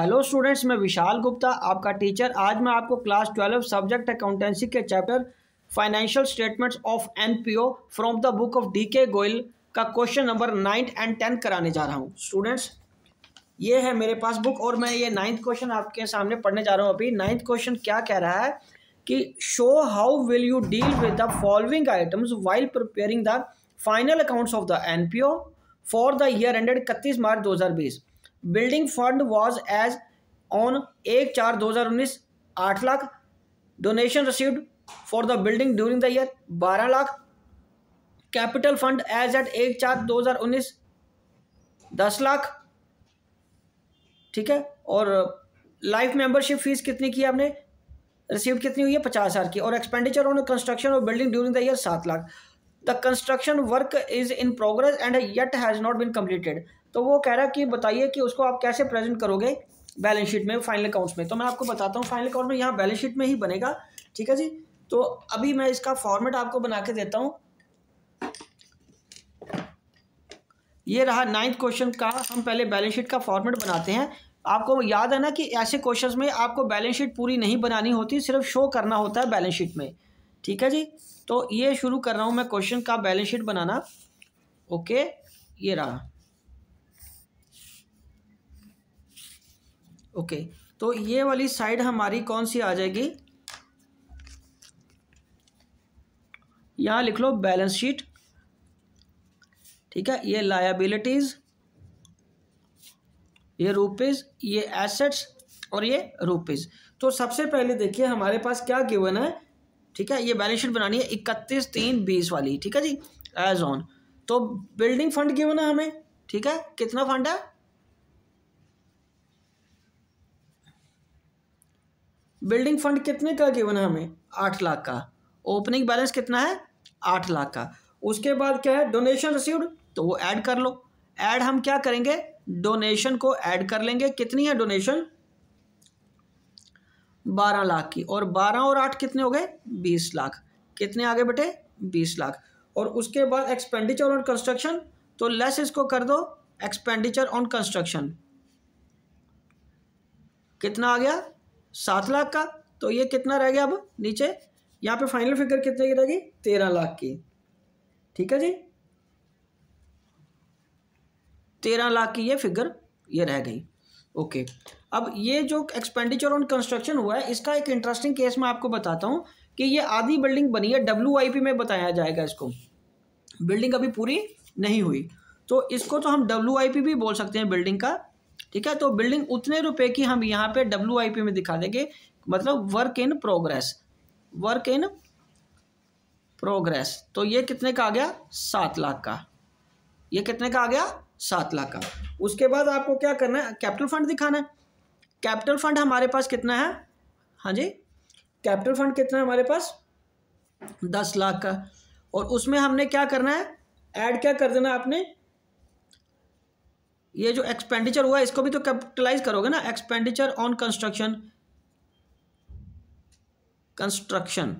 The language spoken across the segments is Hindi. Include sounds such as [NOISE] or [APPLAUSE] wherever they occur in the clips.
हेलो स्टूडेंट्स मैं विशाल गुप्ता आपका टीचर आज मैं आपको क्लास ट्वेल्व सब्जेक्ट अकाउंटेंसी के chapter financial statements of NPO from the book of D K Goyal का question number ninth and tenth कराने जा रहा हूं स्टूडेंट्स ये है मेरे पास बुक और मैं ये नाइन्थ क्वेश्चन आपके सामने पढ़ने जा रहा हूँ अभी नाइन्थ क्वेश्चन क्या कह रहा है कि show how will you deal with the following items while preparing the final accounts of the N for the year ended इकतीस मार्च दो हज़ार बीस building fund was as on एक चार दो हज़ार उन्नीस आठ lakh donation received for the building during the year बारह lakh capital fund as at एक चार दो हज़ार उन्नीस दस लाख ठीक है और लाइफ मेंबरशिप फीस कितनी की आपने रिसीव कितनी हुई है पचास हज़ार की और एक्सपेंडिचर ऑन कंस्ट्रक्शन और बिल्डिंग ड्यूरिंग द ईयर सात lakh the construction work is in progress and yet has not been completed तो वो कह रहा कि बताइए कि उसको आप कैसे प्रेजेंट करोगे बैलेंस शीट में फाइनल अकाउंट्स में तो मैं आपको बताता हूँ फाइनल अकाउंट में यहाँ बैलेंस शीट में ही बनेगा ठीक है जी तो अभी मैं इसका फॉर्मेट आपको बना के देता हूँ ये रहा नाइन्थ क्वेश्चन का हम पहले बैलेंस शीट का फॉर्मेट बनाते हैं आपको याद है ना कि ऐसे क्वेश्चंस में आपको बैलेंस शीट पूरी नहीं बनानी होती सिर्फ शो करना होता है बैलेंस शीट में ठीक है जी तो ये शुरू कर रहा हूँ मैं क्वेश्चन का बैलेंस शीट बनाना ओके ये रहा ओके तो ये वाली साइड हमारी कौन सी आ जाएगी यहां लिख लो बैलेंस शीट ठीक है ये लायबिलिटीज़ ये रूपीज ये एसेट्स और ये रूपीज तो सबसे पहले देखिए हमारे पास क्या गिवन है ठीक है ये बैलेंस शीट बनानी है इकतीस तीन बीस वाली ठीक है जी एज ऑन तो बिल्डिंग फंड गिवन है हमें ठीक है कितना फंड है बिल्डिंग फंड कितने का गिवन है हमें आठ लाख का ओपनिंग बैलेंस कितना है आठ लाख का उसके बाद क्या है डोनेशन रिसीव्ड तो वो ऐड कर लो ऐड हम क्या करेंगे डोनेशन को ऐड कर लेंगे कितनी है डोनेशन बारह लाख की और बारह और आठ कितने हो गए बीस लाख कितने आगे बेटे बीस लाख और उसके बाद एक्सपेंडिचर ऑन कंस्ट्रक्शन तो लेस इसको कर दो एक्सपेंडिचर ऑन कंस्ट्रक्शन कितना आ गया सात लाख का तो ये कितना रह गया अब नीचे यहाँ पे फाइनल फिगर कितने की रहेगी तेरह लाख की ठीक है जी तेरह लाख की ये फिगर ये रह गई ओके अब ये जो एक्सपेंडिचर ऑन कंस्ट्रक्शन हुआ है इसका एक इंटरेस्टिंग केस मैं आपको बताता हूँ कि ये आधी बिल्डिंग बनी है डब्ल्यू में बताया जाएगा इसको बिल्डिंग अभी पूरी नहीं हुई तो इसको तो हम डब्ल्यू भी बोल सकते हैं बिल्डिंग का ठीक है तो बिल्डिंग उतने रुपए की हम यहाँ पे डब्ल्यू में दिखा देंगे मतलब work in progress work in progress तो ये कितने का आ गया सात लाख का ये कितने का आ गया सात लाख का उसके बाद आपको क्या करना है कैपिटल फंड दिखाना है कैपिटल फंड हमारे पास कितना है हाँ जी कैपिटल फंड कितना है हमारे पास दस लाख का और उसमें हमने क्या करना है ऐड क्या कर देना आपने ये जो एक्सपेंडिचर हुआ इसको भी तो कैपिटलाइज करोगे ना एक्सपेंडिचर ऑन कंस्ट्रक्शन कंस्ट्रक्शन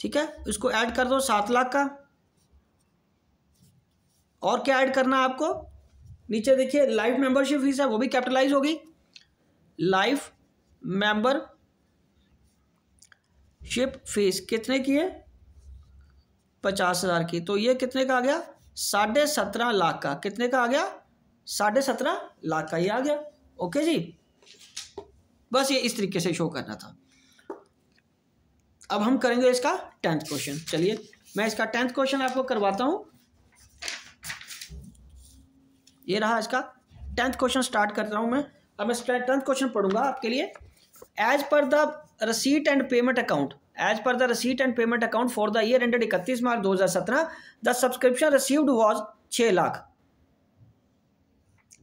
ठीक है इसको ऐड कर दो सात लाख का और क्या ऐड करना है आपको नीचे देखिए लाइफ मेंबरशिप फीस है वो भी कैपिटलाइज होगी लाइफ मेंबरशिप फीस कितने की है पचास हज़ार की तो ये कितने का आ गया साढ़े सत्रह लाख का कितने का आ गया साढ़े सत्रह लाख का ही आ गया ओके जी बस ये इस तरीके से शो करना था अब हम करेंगे इसका टेंथ क्वेश्चन चलिए मैं इसका टेंथ क्वेश्चन आपको करवाता हूं ये रहा इसका टेंथ क्वेश्चन स्टार्ट करता हूं मैं अब मैं टेंथ क्वेश्चन पढ़ूंगा आपके लिए as per the receipt and payment account as per the receipt and payment account for the year ended इकतीस मार्च दो हज़ार सत्रह द सब्सक्रिप्शन रिसीव्ड वॉज छः लाख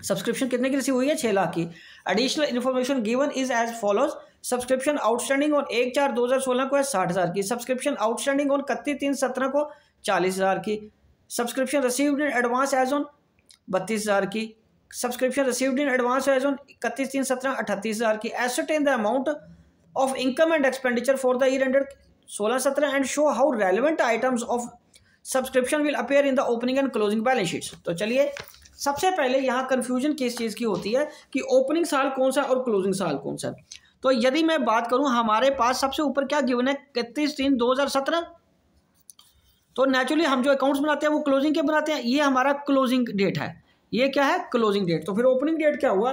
सब्सक्रिप्शन कितने की रिसीव हुई है छः लाख की additional information given is as follows subscription outstanding on एक चार दो हज़ार सोलह को है साठ हज़ार की सब्सक्रिप्शन आउटस्टैंडिंग ऑन इकतीस तीन सत्रह को चालीस हज़ार की subscription received in advance as on बत्तीस हज़ार की subscription received in advance as on इकतीस तीन सत्रह अठतीस हज़ार की asset in the amount income and expenditure for the year year सोलह सत्रह and show how relevant items of subscription will appear in the opening and closing balance sheets तो चलिए सबसे पहले यहाँ कन्फ्यूजन किस चीज़ की होती है कि ओपनिंग साल कौन सा और क्लोजिंग साल कौन सा तो यदि मैं बात करूँ हमारे पास सबसे ऊपर क्या गिवन है इकतीस तीन दो हज़ार सत्रह तो नेचुरली हम जो अकाउंट्स बनाते हैं वो क्लोजिंग के बनाते हैं ये हमारा क्लोजिंग डेट है ये क्या है क्लोजिंग डेट तो फिर ओपनिंग डेट क्या हुआ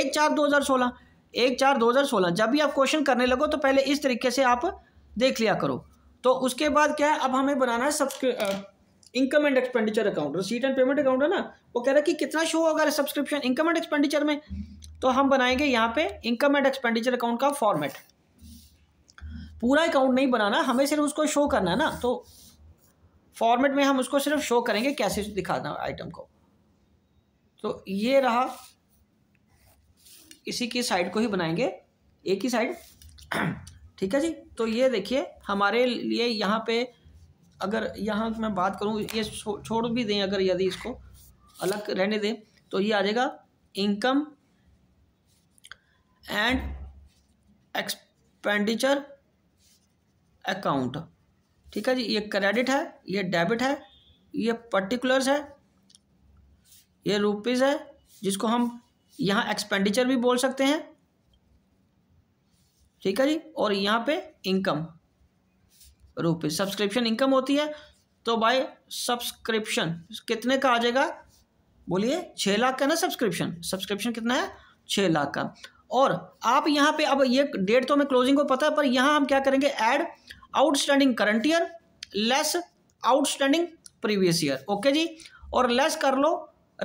एक चार दो हज़ार सोलह एक चार दो हज़ार सोलह जब भी आप क्वेश्चन करने लगो तो पहले इस तरीके से आप देख लिया करो तो उसके बाद क्या है अब हमें बनाना है subscription income and expenditure account receipt and payment account है ना वो कह रहा है कि कितना शो होगा सब्सक्रिप्शन इनकम एंड एक्सपेंडिचर में तो हम बनाएंगे यहाँ पे इनकम एंड एक्सपेंडिचर अकाउंट का फॉर्मेट पूरा अकाउंट नहीं बनाना हमें सिर्फ उसको शो करना है ना तो फॉर्मेट में हम उसको सिर्फ शो करेंगे कैसे दिखाना आइटम को तो ये रहा इसी की साइड को ही बनाएंगे एक ही साइड [CLEARS THROAT] ठीक है जी तो ये देखिए हमारे लिए यहाँ पे अगर यहाँ मैं बात करूँ ये छोड़ भी दें अगर यदि इसको अलग रहने दें तो ये आ जाएगा इनकम एंड एक्सपेंडिचर अकाउंट ठीक है जी ये क्रेडिट है ये डेबिट है ये पर्टिकुलर्स है ये रुपीज़ है जिसको हम यहाँ एक्सपेंडिचर भी बोल सकते हैं ठीक है जी और यहाँ पे इनकम रुपीज सब्सक्रिप्शन इनकम होती है तो भाई सब्सक्रिप्शन कितने का आ जाएगा बोलिए छः लाख का ना सब्सक्रिप्शन सब्सक्रिप्शन कितना है छः लाख का और आप यहाँ पे अब ये डेट तो हमें क्लोजिंग को पता है पर यहाँ हम क्या करेंगे add outstanding current year less outstanding previous year okay जी और लेस कर लो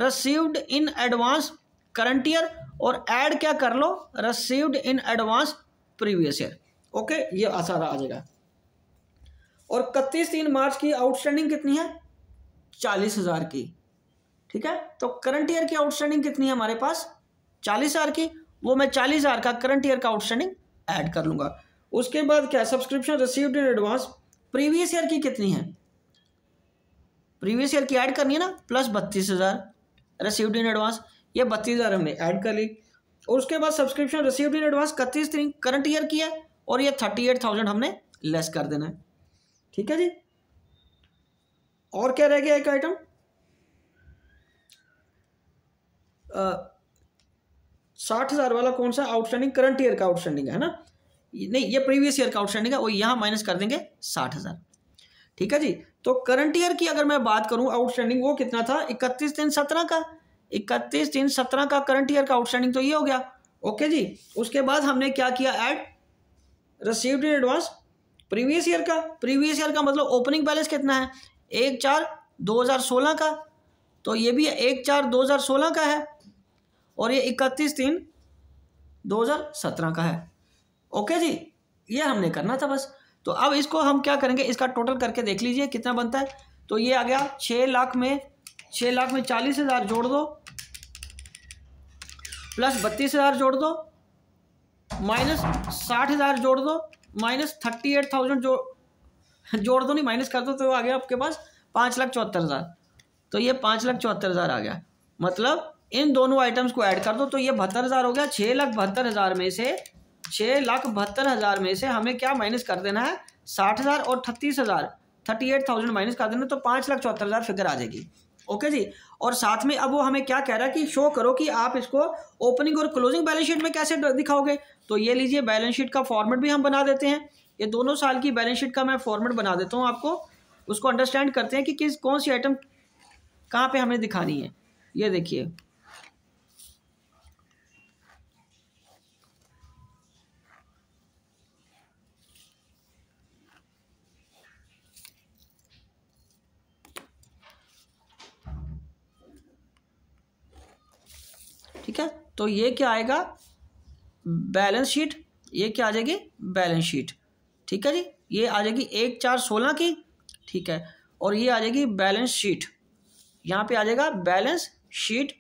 received in advance current year और ऐड क्या कर लो received in advance previous year okay ये आसारा आ जाएगा और इकतीस तीन मार्च की आउटस्टैंडिंग कितनी है चालीस हजार की ठीक है तो करंट ईयर की आउटस्टैंडिंग कितनी है हमारे पास चालीस हजार की वो मैं चालीस हजार का करंट ईयर का आउटस्टैंडिंग ऐड कर लूंगा उसके बाद क्या subscription received in advance previous year की कितनी है प्रीवियस ईयर की ऐड करनी है ना प्लस बत्तीस हज़ार रिसीव्ड इन एडवांस ये बत्तीस हज़ार हमने ऐड कर ली और उसके बाद सब्सक्रिप्शन रिसीव्ड इन एडवांस इकतीस तरीक करंट ईयर की है और ये थर्टी एट थाउजेंड हमने लेस कर देना है ठीक है जी और क्या रह गया एक आइटम साठ हज़ार वाला कौन सा आउटस्टैंडिंग करंट ईयर का आउटस्टैंडिंग है ना नहीं ये प्रीवियस ईयर का आउटस्टैंडिंग है वो यहाँ माइनस कर देंगे साठ हज़ार ठीक है जी तो करंट ईयर की अगर मैं बात करूँ आउटस्टैंडिंग वो कितना था इकतीस दिन सत्रह का इकतीस तीन सत्रह का करंट ईयर का आउटस्टैंडिंग तो ये हो गया ओके जी उसके बाद हमने क्या किया add received in advance previous year का प्रीवियस ईयर का मतलब ओपनिंग बैलेंस कितना है एक चार दो हज़ार सोलह का तो ये भी एक चार दो हज़ार सोलह का है और ये इकतीस तीन दो हज़ार सत्रह का है ओके जी ये हमने करना था बस तो अब इसको हम क्या करेंगे इसका टोटल करके देख लीजिए कितना बनता है तो ये आ गया छः लाख में छः लाख में चालीस हज़ार जोड़ दो प्लस बत्तीस हज़ार जोड़ दो माइनस साठ हज़ार जोड़ दो माइनस थर्टी एट थाउजेंड जो जोड़ दो नहीं माइनस कर दो तो आ गया आपके पास पाँच लाख चौहत्तर हज़ार तो ये पाँच लाख चौहत्तर हज़ार आ गया मतलब इन दोनों आइटम्स को ऐड कर दो तो ये बहत्तर हज़ार हो गया छः लाख बहत्तर हज़ार में से छः लाख बहत्तर हज़ार में से हमें क्या माइनस कर देना है साठ हज़ार और अठतीस हज़ार थर्टी एट थाउजेंड माइनस कर देना तो पाँच लाख चौहत्तर हज़ार फिगर आ जाएगी ओके जी और साथ में अब वो हमें क्या कह रहा है कि शो करो कि आप इसको ओपनिंग और क्लोजिंग बैलेंस शीट में कैसे दिखाओगे तो ये लीजिए बैलेंस शीट का फॉर्मेट भी हम बना देते हैं ये दोनों साल की बैलेंस शीट का मैं फॉर्मेट बना देता हूँ आपको उसको अंडरस्टैंड करते हैं कि किस कौन सी आइटम कहाँ पे हमें दिखानी है ये देखिए ठीक है तो ये क्या आएगा बैलेंस शीट ये क्या आ जाएगी बैलेंस शीट ठीक है जी ये आ जाएगी एक चार सोलह की ठीक है और ये आ जाएगी बैलेंस शीट यहाँ पे आ जाएगा बैलेंस शीट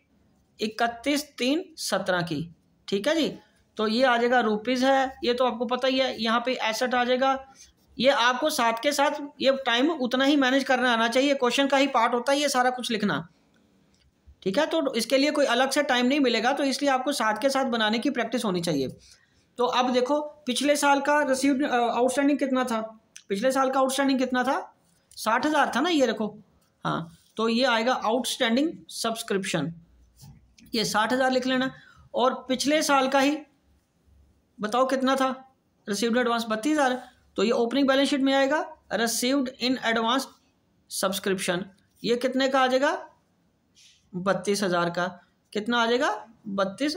इकतीस तीन सत्रह की ठीक है जी तो ये आ जाएगा रुपीज़ है ये तो आपको पता ही है यहाँ पे एसेट आ जाएगा ये आपको साथ के साथ ये टाइम उतना ही मैनेज करना आना चाहिए क्वेश्चन का ही पार्ट होता है ये सारा कुछ लिखना ठीक है तो इसके लिए कोई अलग से टाइम नहीं मिलेगा तो इसलिए आपको साथ के साथ बनाने की प्रैक्टिस होनी चाहिए तो अब देखो पिछले साल का रिसीव आउटस्टैंडिंग कितना था पिछले साल का आउटस्टैंडिंग कितना था साठ हज़ार था ना ये रखो हाँ तो ये आएगा आउटस्टैंडिंग सब्सक्रिप्शन ये साठ हज़ार लिख लेना और पिछले साल का ही बताओ कितना था रिसीव्ड एडवांस बत्तीस हज़ार तो ये ओपनिंग बैलेंस शीट में आएगा रिसीव्ड इन एडवांस सब्सक्रिप्शन ये कितने का आ जाएगा बत्तीस हज़ार का कितना आ जाएगा बत्तीस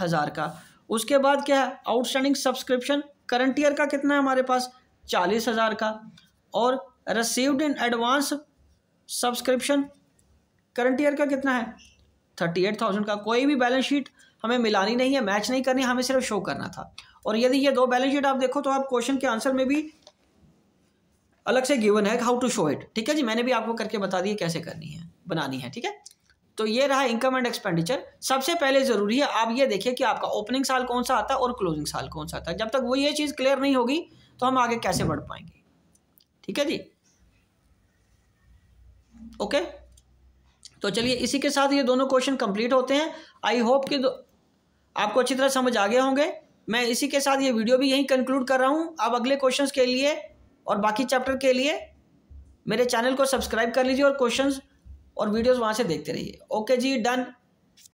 हज़ार का उसके बाद क्या है आउटस्टैंडिंग सब्सक्रिप्शन करंट ईयर का कितना है हमारे पास चालीस हज़ार का और received in advance subscription current year का कितना है थर्टी एट थाउजेंड का कोई भी बैलेंस शीट हमें मिलानी नहीं है मैच नहीं करनी हमें सिर्फ शो करना था और यदि ये दो बैलेंस शीट आप देखो तो आप क्वेश्चन के आंसर में भी अलग से गिवन है हाउ टू शो इट ठीक है जी मैंने भी आपको करके बता दिया कैसे करनी है बनानी है ठीक है तो ये रहा इनकम एंड एक्सपेंडिचर सबसे पहले ज़रूरी है आप ये देखिए कि आपका ओपनिंग साल कौन सा आता है और क्लोजिंग साल कौन सा आता है जब तक वो ये चीज़ क्लियर नहीं होगी तो हम आगे कैसे बढ़ पाएंगे ठीक है जी ओके तो चलिए इसी के साथ ये दोनों क्वेश्चन कंप्लीट होते हैं आई होप कि आपको अच्छी तरह समझ आ गए होंगे मैं इसी के साथ ये वीडियो भी यहीं कंक्लूड कर रहा हूँ आप अगले क्वेश्चंस के लिए और बाकी चैप्टर के लिए मेरे चैनल को सब्सक्राइब कर लीजिए और क्वेश्चंस और वीडियोज़ वहाँ से देखते रहिए ओके जी डन